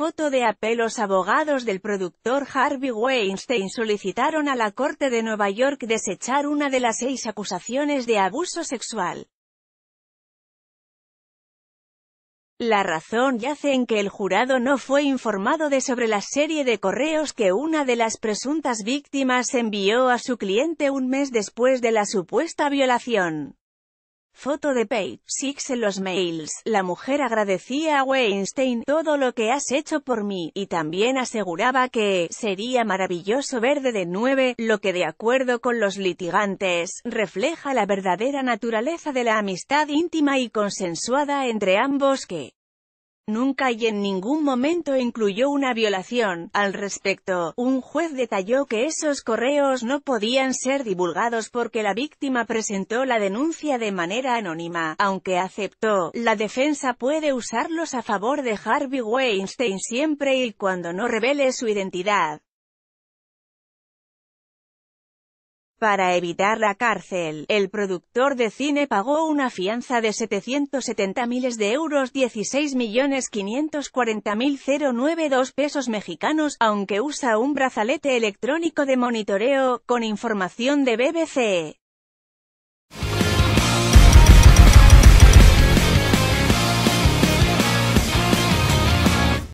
foto de apelos abogados del productor Harvey Weinstein solicitaron a la Corte de Nueva York desechar una de las seis acusaciones de abuso sexual. La razón yace en que el jurado no fue informado de sobre la serie de correos que una de las presuntas víctimas envió a su cliente un mes después de la supuesta violación. Foto de Page Six en los mails. La mujer agradecía a Weinstein todo lo que has hecho por mí, y también aseguraba que sería maravilloso verde de nueve, lo que de acuerdo con los litigantes, refleja la verdadera naturaleza de la amistad íntima y consensuada entre ambos que nunca y en ningún momento incluyó una violación. Al respecto, un juez detalló que esos correos no podían ser divulgados porque la víctima presentó la denuncia de manera anónima, aunque aceptó, la defensa puede usarlos a favor de Harvey Weinstein siempre y cuando no revele su identidad. Para evitar la cárcel, el productor de cine pagó una fianza de 770 miles de euros 16 millones pesos mexicanos, aunque usa un brazalete electrónico de monitoreo, con información de BBC.